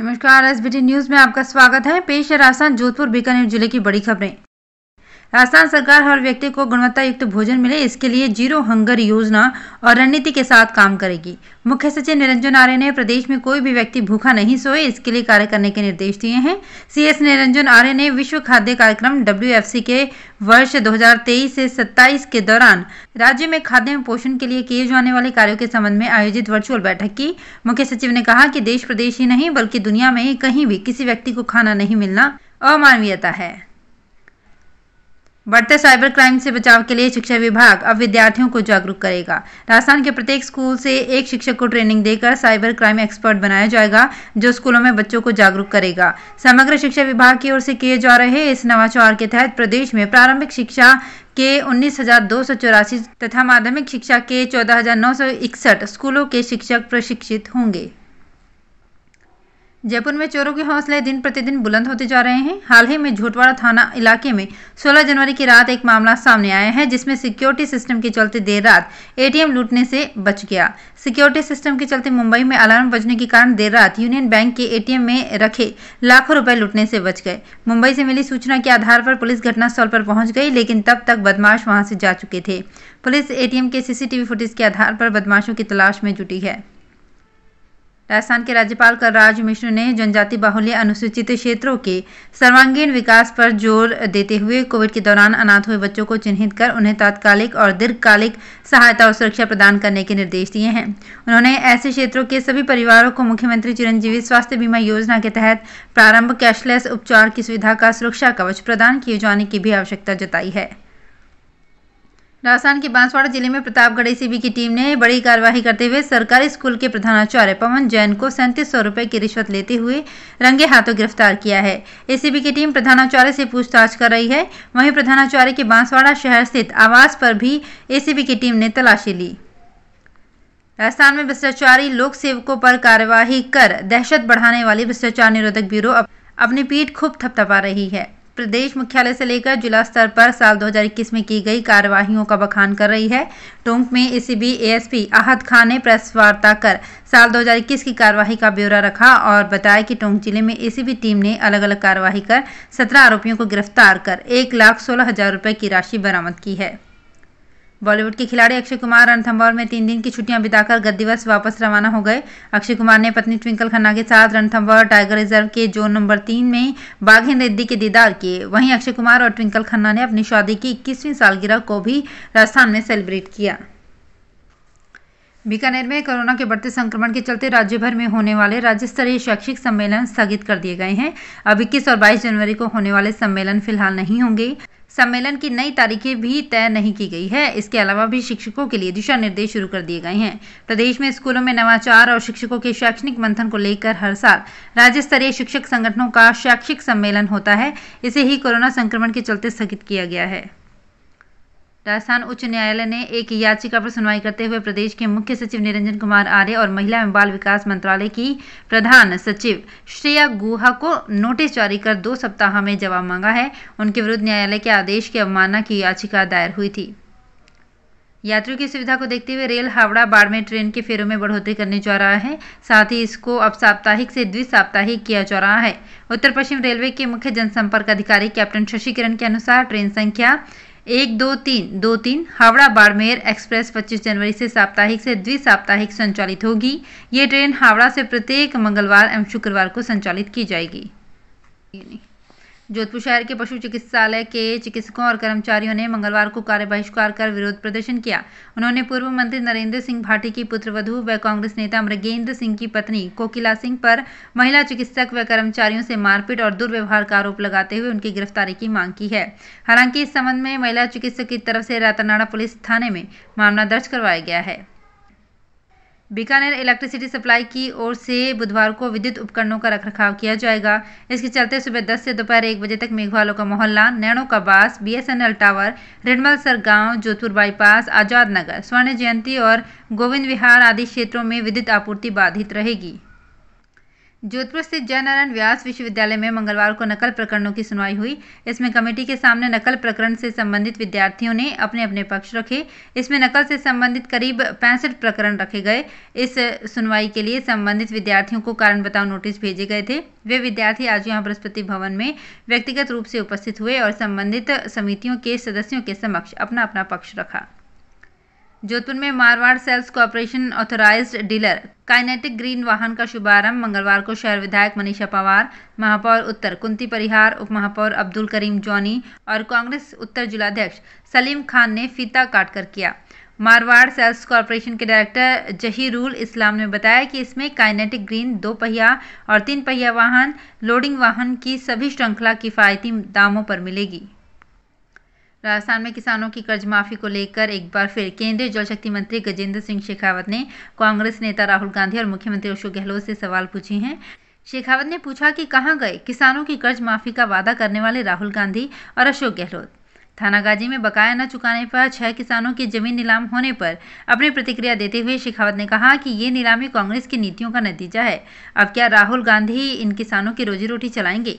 नमस्कार S news में आपका स्वागत है पेश है राजस्थान जोधपुर बीकानेर जिले की बड़ी खबरें राजस्थान सरकार हर व्यक्ति को गुणवत्ता युक्त भोजन मिले इसके लिए जीरो हंगर योजना और रणनीति के साथ काम करेगी मुख्य सचिव निरंजन आर्य ने प्रदेश में कोई भी व्यक्ति भूखा नहीं सोए इसके लिए कार्य करने के निर्देश दिए हैं सीएस निरंजन आर्य ने विश्व खाद्य कार्यक्रम डब्ल्यू के वर्ष 2023 से 27 के दौरान राज्य में खाद्य एवं पोषण के लिए किए जाने वाले कार्यों के संबंध में आयोजित वर्चुअल बैठक की मुख्य सचिव ने कहा कि देश प्रदेश ही नहीं बल्कि दुनिया में कहीं भी किसी व्यक्ति को खाना नहीं मिलना अमानवीयता है बढ़ते साइबर क्राइम से बचाव के लिए शिक्षा विभाग अब विद्यार्थियों को जागरूक करेगा राजस्थान के प्रत्येक स्कूल से एक शिक्षक को ट्रेनिंग देकर साइबर क्राइम एक्सपर्ट बनाया जाएगा जो स्कूलों में बच्चों को जागरूक करेगा समग्र शिक्षा विभाग की ओर से किए जा रहे इस नवाचार के तहत प्रदेश में प्रारंभिक शिक्षा के उन्नीस तथा माध्यमिक शिक्षा के चौदह स्कूलों के शिक्षक प्रशिक्षित होंगे जयपुर में चोरों के हौसले दिन प्रतिदिन बुलंद होते जा रहे हैं हाल ही में झोटवाड़ा थाना इलाके में 16 जनवरी की रात एक मामला सामने आया है जिसमें सिक्योरिटी सिस्टम के चलते देर रात एटीएम लूटने से बच गया सिक्योरिटी सिस्टम के चलते मुंबई में अलार्म बजने के कारण देर रात यूनियन बैंक के एटीएम में रखे लाखों रुपए लूटने से बच गए मुंबई से मिली सूचना के आधार पर पुलिस घटनास्थल पर पहुंच गई लेकिन तब तक बदमाश वहां से जा चुके थे पुलिस एटीएम के सीसीटीवी फुटेज के आधार पर बदमाशों की तलाश में जुटी है राजस्थान के राज्यपाल कलराज मिश्र ने जनजाति बाहुल्य अनुसूचित क्षेत्रों के सर्वांगीण विकास पर जोर देते हुए कोविड के दौरान अनाथ हुए बच्चों को चिन्हित कर उन्हें तात्कालिक और दीर्घकालिक सहायता और सुरक्षा प्रदान करने के निर्देश दिए हैं उन्होंने ऐसे क्षेत्रों के सभी परिवारों को मुख्यमंत्री चिरंजीवी स्वास्थ्य बीमा योजना के तहत प्रारंभ कैशलेस उपचार की सुविधा का सुरक्षा कवच प्रदान किए जाने की भी आवश्यकता जताई है राजस्थान के बांसवाड़ा जिले में प्रतापगढ़ एसीबी की टीम ने बड़ी कार्रवाई करते हुए सरकारी स्कूल के प्रधानाचार्य पवन जैन को सैंतीस सौ रुपए की रिश्वत लेते हुए रंगे हाथों गिरफ्तार किया है एसीबी की टीम प्रधानाचार्य से पूछताछ कर रही है वहीं प्रधानाचार्य के बांसवाड़ा शहर स्थित आवास पर भी एसीबी की टीम ने तलाशी ली राजस्थान में भ्रष्टाचारी लोक सेवकों पर कार्यवाही कर दहशत बढ़ाने वाली भ्रष्टाचार निरोधक ब्यूरो अपनी पीठ खूब थपथपा रही है प्रदेश मुख्यालय से लेकर जिला स्तर पर साल 2021 में की गई कार्यवाहियों का बखान कर रही है टोंक में एसीबी एएसपी आहद खान ने प्रेस वार्ता कर साल 2021 की कार्यवाही का ब्यौरा रखा और बताया कि टोंक जिले में एसीबी टीम ने अलग अलग कार्यवाही कर सत्रह आरोपियों को गिरफ्तार कर एक लाख सोलह हजार रुपये की राशि बरामद की है बॉलीवुड के खिलाड़ी अक्षय कुमार रणथंबोर में तीन दिन की छुट्टियां बिताकर गत दिवस वापस रवाना हो गए अक्षय कुमार ने पत्नी ट्विंकल खन्ना के साथ रणथंबोर टाइगर रिजर्व के जोन नंबर तीन में बाघिन रेड्डी के दीदार किए वहीं अक्षय कुमार और ट्विंकल खन्ना ने अपनी शादी की इक्कीसवीं सालगिरह को भी राजस्थान में सेलिब्रेट किया बीकानेर में कोरोना के बढ़ते संक्रमण के चलते राज्य भर में होने वाले राज्य स्तरीय शैक्षिक सम्मेलन स्थगित कर दिए गए हैं अब इक्कीस और बाईस जनवरी को होने वाले सम्मेलन फिलहाल नहीं होंगे सम्मेलन की नई तारीखें भी तय नहीं की गई है इसके अलावा भी शिक्षकों के लिए दिशा निर्देश शुरू कर दिए गए हैं प्रदेश में स्कूलों में नवाचार और शिक्षकों के शैक्षणिक मंथन को लेकर हर साल राज्य स्तरीय शिक्षक संगठनों का शैक्षिक सम्मेलन होता है इसे ही कोरोना संक्रमण के चलते स्थगित किया गया है राजस्थान उच्च न्यायालय ने एक याचिका पर सुनवाई करते हुए प्रदेश के मुख्य सचिव निरंजन कुमार आर्य और महिला एवं बाल विकास मंत्रालय की प्रधान सचिव श्रेया गुहा को नोटिस जारी कर दो सप्ताह में जवाब मांगा है उनके विरुद्ध न्यायालय के आदेश की अवमानना की याचिका दायर हुई थी यात्रियों की सुविधा को देखते हुए रेल हावड़ा बाड़मेर ट्रेन के फेरों में बढ़ोतरी करने जा रहा है साथ ही इसको अब साप्ताहिक से द्विसाप्ताहिक किया जा रहा है उत्तर पश्चिम रेलवे के मुख्य जनसंपर्क अधिकारी कैप्टन शशि किरण के अनुसार ट्रेन संख्या एक दो तीन दो तीन हावड़ा बाड़मेर एक्सप्रेस 25 जनवरी से साप्ताहिक से द्विसाप्ताहिक संचालित होगी ये ट्रेन हावड़ा से प्रत्येक मंगलवार एवं शुक्रवार को संचालित की जाएगी जोधपुर शहर के पशु चिकित्सालय के चिकित्सकों और कर्मचारियों ने मंगलवार को कार्य बहिष्कार कर विरोध प्रदर्शन किया उन्होंने पूर्व मंत्री नरेंद्र सिंह भाटी की पुत्रवधु व कांग्रेस नेता मृगेंद्र सिंह की पत्नी कोकिला सिंह पर महिला चिकित्सक व कर्मचारियों से मारपीट और दुर्व्यवहार का आरोप लगाते हुए उनकी गिरफ्तारी की मांग की है हालांकि इस संबंध में महिला चिकित्सक की तरफ से रातानाड़ा पुलिस थाने में मामला दर्ज करवाया गया है बीकानेर इलेक्ट्रिसिटी सप्लाई की ओर से बुधवार को विद्युत उपकरणों का रखरखाव किया जाएगा इसके चलते सुबह 10 से दोपहर एक बजे तक मेघवालों का मोहल्ला नैनो का बास बीएसएनएल टावर रिडमल सर गांव जोधपुर बाईपास आजाद नगर स्वर्ण जयंती और गोविंद विहार आदि क्षेत्रों में विद्युत आपूर्ति बाधित रहेगी जोधपुर स्थित जयनारायण व्यास विश्वविद्यालय में मंगलवार को नकल प्रकरणों की सुनवाई हुई इसमें कमेटी के सामने नकल प्रकरण से संबंधित विद्यार्थियों ने अपने अपने पक्ष रखे इसमें नकल से संबंधित करीब पैंसठ प्रकरण रखे गए इस सुनवाई के लिए संबंधित विद्यार्थियों को कारण बताओ नोटिस भेजे गए थे वे विद्यार्थी आज यहाँ बृहस्पति भवन में व्यक्तिगत रूप से उपस्थित हुए और संबंधित समितियों के सदस्यों के समक्ष अपना अपना पक्ष रखा जोधपुर में Marwar sales corporation authorised dealer Kinetic Green वाहन का शुभारंभ मंगलवार को शहर विधायक मनीषा पवार महापौर उत्तर कुंती परिहार उप महापौर अब्दुल करीम जॉनी और कांग्रेस उत्तर जिलाध्यक्ष सलीम खान ने फीता काटकर किया मारवाड़ सेल्स कॉरपोरेशन के डायरेक्टर जहीरुल इस्लाम ने बताया कि इसमें काइनेटिक ग्रीन दो पहिया और तीन पहिया वाहन लोडिंग वाहन की सभी श्रृंखला किफ़ायती दामों पर मिलेगी राजस्थान में किसानों की कर्ज माफी को लेकर एक बार फिर केंद्रीय जल शक्ति मंत्री गजेंद्र सिंह शेखावत ने कांग्रेस नेता राहुल गांधी और मुख्यमंत्री अशोक गहलोत से सवाल पूछे हैं शेखावत ने पूछा कि कहाँ गए किसानों की कर्ज माफी का वादा करने वाले राहुल गांधी और अशोक गहलोत थानागाजी में बकाया न चुकाने पर छह किसानों की जमीन नीलाम होने पर अपनी प्रतिक्रिया देते हुए शेखावत ने कहा कि ये नीलामी कांग्रेस की नीतियों का नतीजा है अब क्या राहुल गांधी इन किसानों की रोजी रोटी चलाएंगे